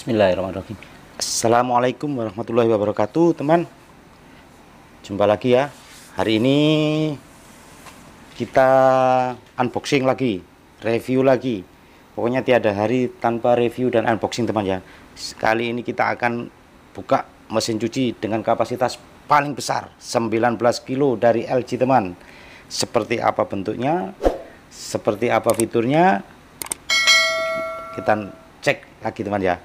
Bismillahirrahmanirrahim. Assalamualaikum warahmatullahi wabarakatuh, teman. Jumpa lagi ya. Hari ini kita unboxing lagi, review lagi. Pokoknya tiada hari tanpa review dan unboxing, teman ya. Sekali ini kita akan buka mesin cuci dengan kapasitas paling besar, 19 kilo dari LG, teman. Seperti apa bentuknya? Seperti apa fiturnya? Kita cek lagi teman ya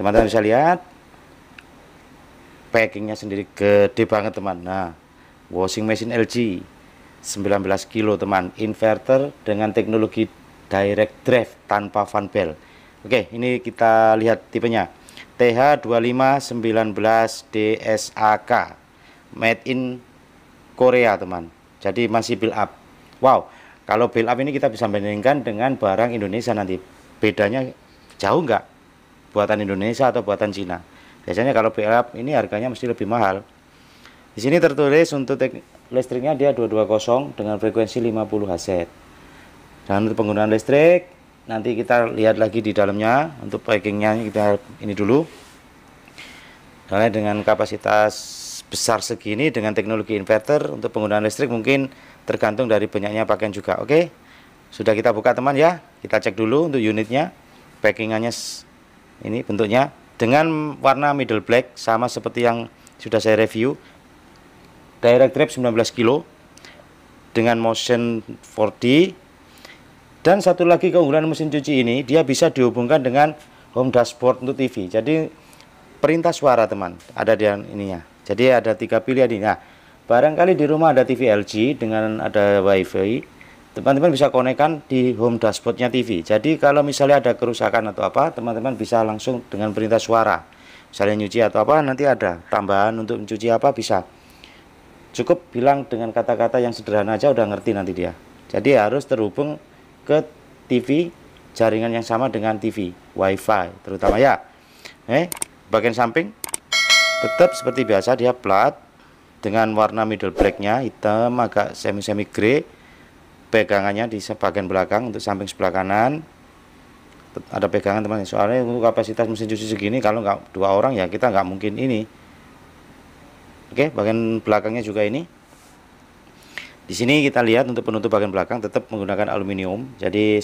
teman-teman bisa lihat packingnya sendiri gede banget teman nah washing machine LG 19 kilo teman inverter dengan teknologi direct drive tanpa fan belt. oke ini kita lihat tipenya TH2519DSAK made in Korea teman jadi masih build up wow kalau build up ini kita bisa bandingkan dengan barang Indonesia nanti bedanya jauh nggak buatan Indonesia atau buatan Cina. Biasanya kalau BLAP ini harganya mesti lebih mahal. Di sini tertulis untuk listriknya dia 220 dengan frekuensi 50 Hz. Dan untuk penggunaan listrik nanti kita lihat lagi di dalamnya untuk packingnya kita ini dulu. Karena dengan kapasitas besar segini dengan teknologi inverter untuk penggunaan listrik mungkin tergantung dari banyaknya pakaian juga. Oke. Sudah kita buka teman ya. Kita cek dulu untuk unitnya. Packingannya ini bentuknya dengan warna middle black sama seperti yang sudah saya review direct drive 19 kilo dengan motion 4D dan satu lagi keunggulan mesin cuci ini dia bisa dihubungkan dengan home dashboard untuk TV jadi perintah suara teman ada di ini ya. jadi ada tiga pilihan ini nah barangkali di rumah ada TV LG dengan ada wifi teman-teman bisa konekkan di home dashboardnya TV jadi kalau misalnya ada kerusakan atau apa teman-teman bisa langsung dengan perintah suara misalnya nyuci atau apa nanti ada tambahan untuk mencuci apa bisa cukup bilang dengan kata-kata yang sederhana aja udah ngerti nanti dia jadi harus terhubung ke TV jaringan yang sama dengan TV WiFi terutama ya eh bagian samping tetap seperti biasa dia plat dengan warna middle blacknya hitam agak semi-semi grey pegangannya di sebagian belakang untuk samping sebelah kanan ada pegangan teman soalnya untuk kapasitas mesin cuci segini kalau nggak dua orang ya kita nggak mungkin ini oke bagian belakangnya juga ini di sini kita lihat untuk penutup bagian belakang tetap menggunakan aluminium jadi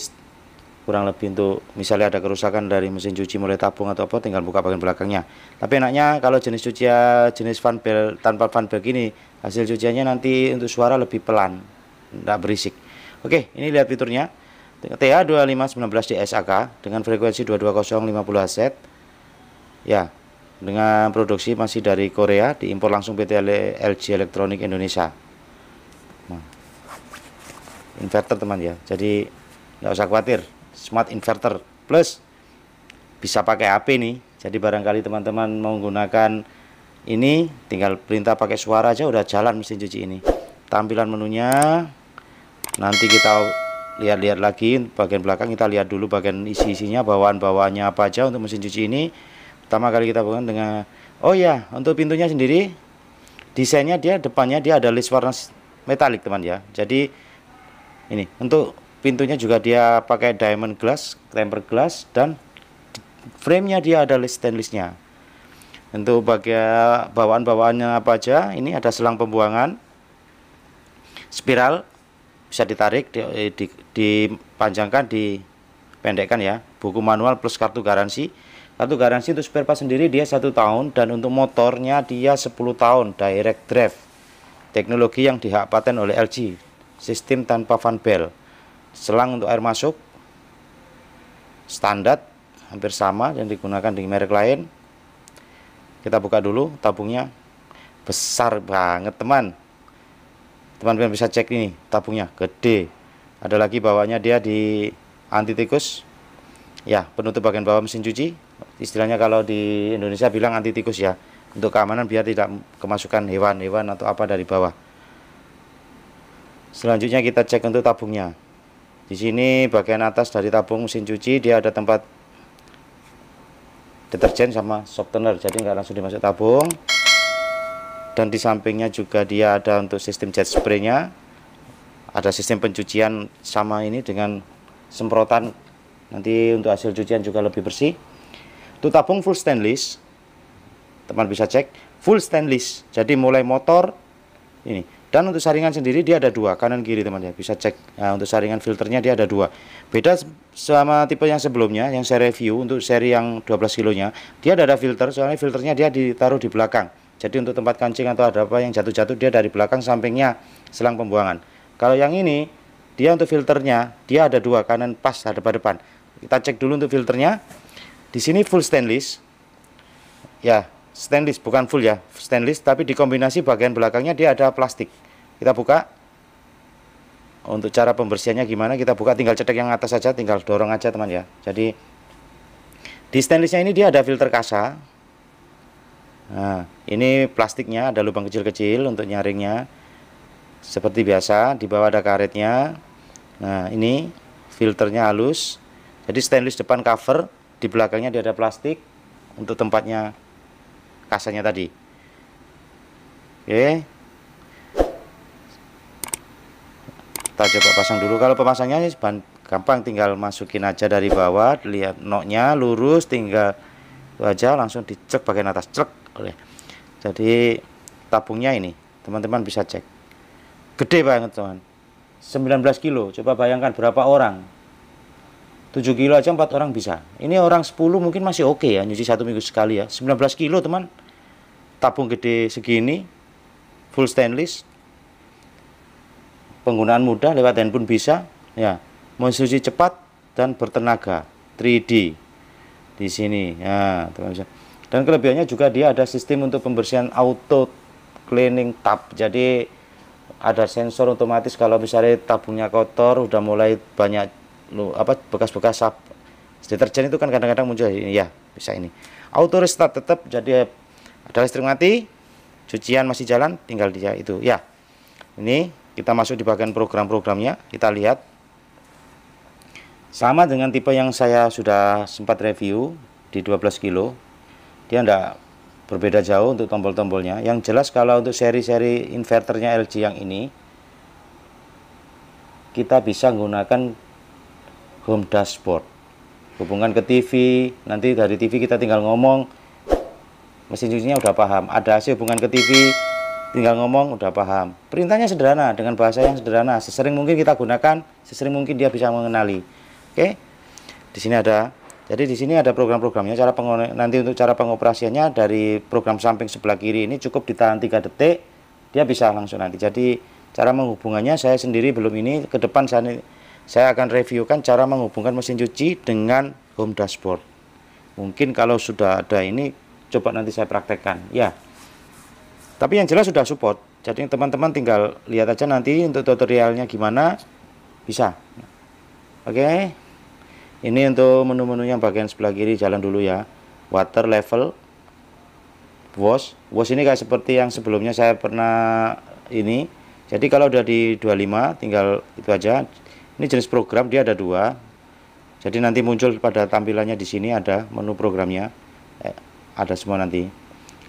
kurang lebih untuk misalnya ada kerusakan dari mesin cuci mulai tabung atau apa tinggal buka bagian belakangnya tapi enaknya kalau jenis cuci jenis fan belt tanpa fan belt gini hasil cuciannya nanti untuk suara lebih pelan tidak berisik Oke, ini lihat fiturnya. TA2519 DSAK dengan frekuensi 22050 Hz. Ya, dengan produksi masih dari Korea, diimpor langsung PT LG Electronic Indonesia. Nah, inverter teman ya, jadi nggak usah khawatir, smart inverter plus bisa pakai HP nih. Jadi barangkali teman-teman menggunakan ini, tinggal perintah pakai suara aja udah jalan mesin cuci ini. Tampilan menunya nanti kita lihat-lihat lagi bagian belakang kita lihat dulu bagian isi-isinya bawaan-bawaannya apa aja untuk mesin cuci ini pertama kali kita bukan dengan oh ya untuk pintunya sendiri desainnya dia depannya dia ada list warna metalik teman ya jadi ini untuk pintunya juga dia pakai diamond glass tempered glass dan framenya dia ada list stainlessnya untuk bagian bawaan-bawaannya apa aja ini ada selang pembuangan spiral bisa ditarik di, eh, di, dipanjangkan dipendekkan ya buku manual plus kartu garansi kartu garansi untuk spare part sendiri dia satu tahun dan untuk motornya dia 10 tahun direct drive teknologi yang dihak paten oleh LG sistem tanpa fan bell selang untuk air masuk standar hampir sama yang digunakan di merek lain kita buka dulu tabungnya besar banget teman teman-teman bisa cek ini tabungnya gede ada lagi bawahnya dia di anti tikus ya penutup bagian bawah mesin cuci istilahnya kalau di Indonesia bilang anti tikus ya untuk keamanan biar tidak kemasukan hewan-hewan atau apa dari bawah selanjutnya kita cek untuk tabungnya di sini bagian atas dari tabung mesin cuci dia ada tempat deterjen sama softener jadi nggak langsung dimasuk tabung dan di sampingnya juga dia ada untuk sistem jet spraynya ada sistem pencucian sama ini dengan semprotan nanti untuk hasil cucian juga lebih bersih Itu tabung full stainless teman bisa cek full stainless jadi mulai motor ini dan untuk saringan sendiri dia ada dua kanan kiri teman ya bisa cek nah, untuk saringan filternya dia ada dua beda sama tipe yang sebelumnya yang saya review untuk seri yang 12 kilonya dia ada, ada filter soalnya filternya dia ditaruh di belakang jadi untuk tempat kancing atau ada apa yang jatuh-jatuh dia dari belakang sampingnya selang pembuangan. Kalau yang ini dia untuk filternya dia ada dua kanan pas ada pada depan. Kita cek dulu untuk filternya. Di sini full stainless. Ya, stainless bukan full ya, stainless tapi dikombinasi bagian belakangnya dia ada plastik. Kita buka. Untuk cara pembersihannya gimana? Kita buka tinggal cetek yang atas saja, tinggal dorong aja teman ya. Jadi di stainlessnya ini dia ada filter kasa Nah, ini plastiknya ada lubang kecil-kecil untuk nyaringnya. Seperti biasa, di bawah ada karetnya. Nah, ini filternya halus. Jadi stainless depan cover, di belakangnya dia ada plastik untuk tempatnya kasanya tadi. Oke. Kita coba pasang dulu. Kalau pemasangannya gampang tinggal masukin aja dari bawah, lihat noknya lurus tinggal Wajah langsung dicek bagian atas cek oleh jadi tabungnya ini teman-teman bisa cek gede banget teman 19 kilo coba bayangkan berapa orang 7 kilo aja empat orang bisa ini orang 10 mungkin masih oke okay ya nyuci satu minggu sekali ya 19 kilo teman tabung gede segini full stainless penggunaan mudah lewat handphone bisa ya mensuci cepat dan bertenaga 3D di sini. Nah, Dan kelebihannya juga dia ada sistem untuk pembersihan auto cleaning tap. Jadi ada sensor otomatis kalau misalnya tabungnya kotor, udah mulai banyak lu apa bekas-bekas sap deterjen itu kan kadang-kadang muncul ini ya bisa ini auto restart tetap jadi ada listrik mati cucian masih jalan tinggal dia itu ya ini kita masuk di bagian program-programnya kita lihat sama dengan tipe yang saya sudah sempat review di 12 kilo. Dia tidak berbeda jauh untuk tombol-tombolnya. Yang jelas kalau untuk seri-seri inverternya LG yang ini kita bisa menggunakan home dashboard. Hubungan ke TV, nanti dari TV kita tinggal ngomong mesin cucinya udah paham. Ada sih hubungan ke TV, tinggal ngomong udah paham. Perintahnya sederhana dengan bahasa yang sederhana. Sesering mungkin kita gunakan, sesering mungkin dia bisa mengenali. Oke. Di sini ada jadi di sini ada program-programnya cara nanti untuk cara pengoperasiannya dari program samping sebelah kiri ini cukup ditahan 3 detik dia bisa langsung nanti. Jadi cara menghubungannya saya sendiri belum ini ke depan saya saya akan reviewkan cara menghubungkan mesin cuci dengan home dashboard. Mungkin kalau sudah ada ini coba nanti saya praktekkan ya. Tapi yang jelas sudah support. Jadi teman-teman tinggal lihat aja nanti untuk tutorialnya gimana bisa. Oke ini untuk menu-menu yang bagian sebelah kiri jalan dulu ya water level wash wash ini kayak seperti yang sebelumnya saya pernah ini jadi kalau udah di 25 tinggal itu aja ini jenis program dia ada dua jadi nanti muncul pada tampilannya di sini ada menu programnya eh, ada semua nanti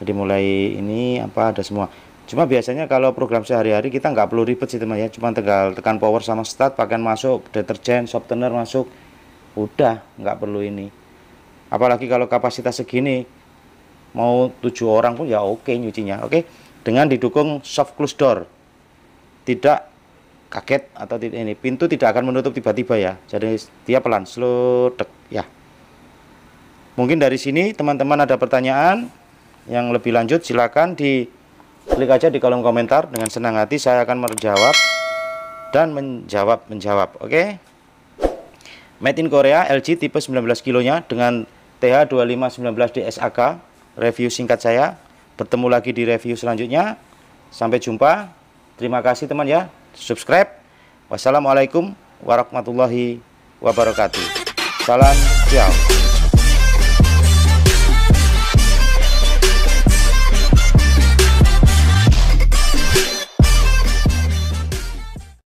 jadi mulai ini apa ada semua cuma biasanya kalau program sehari-hari kita nggak perlu ribet sih teman ya cuma tinggal tekan power sama start pakaian masuk deterjen softener masuk udah nggak perlu ini apalagi kalau kapasitas segini mau tujuh orang pun ya oke nyucinya oke dengan didukung soft close door tidak kaget atau tidak ini pintu tidak akan menutup tiba-tiba ya jadi dia pelan slow dek ya mungkin dari sini teman-teman ada pertanyaan yang lebih lanjut silakan di klik aja di kolom komentar dengan senang hati saya akan menjawab dan menjawab menjawab oke okay? Made in Korea LG tipe 19 kilonya dengan TH2519 DSAK. Review singkat saya. Bertemu lagi di review selanjutnya. Sampai jumpa. Terima kasih teman ya. Subscribe. Wassalamualaikum warahmatullahi wabarakatuh. Salam ciao.